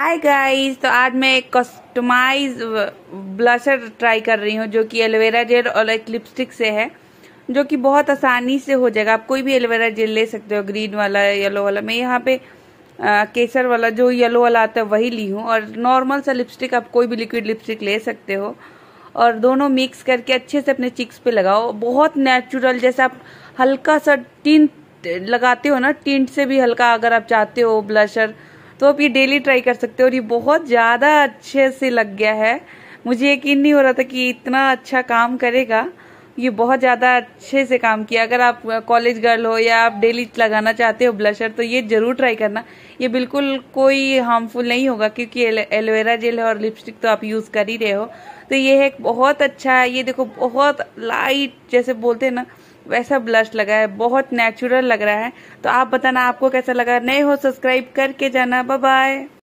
hi guys तो आज मैं एक कस्टमाइज ब्लशर ट्राई कर रही हूँ जो कि एलोवेरा जेल और एक लिपस्टिक से है जो कि बहुत आसानी से हो जाएगा आप कोई भी एलोवेरा जेल ले सकते हो ग्रीन वाला येलो वाला मैं यहाँ पे आ, केसर वाला जो येलो वाला आता है वही ली हूँ और नॉर्मल सा लिपस्टिक आप कोई भी लिक्विड लिपस्टिक ले सकते हो और दोनों मिक्स करके अच्छे से अपने चिक्स पे लगाओ बहुत नेचुरल जैसे आप हल्का सा टिंट लगाते हो ना टिंट से भी हल्का अगर आप चाहते हो ब्लशर तो आप ये डेली ट्राई कर सकते हो और ये बहुत ज़्यादा अच्छे से लग गया है मुझे यकीन नहीं हो रहा था कि इतना अच्छा काम करेगा ये बहुत ज़्यादा अच्छे से काम किया अगर आप कॉलेज गर्ल हो या आप डेली लगाना चाहते हो ब्लशर तो ये ज़रूर ट्राई करना ये बिल्कुल कोई हार्मफुल नहीं होगा क्योंकि एलोवेरा जेल है और लिपस्टिक तो आप यूज़ कर ही रहे हो तो ये है बहुत अच्छा है ये देखो बहुत लाइट जैसे बोलते हैं ना वैसा ब्लश लगा है बहुत नेचुरल लग रहा है तो आप बताना आपको कैसा लगा नए हो सब्सक्राइब करके जाना बाय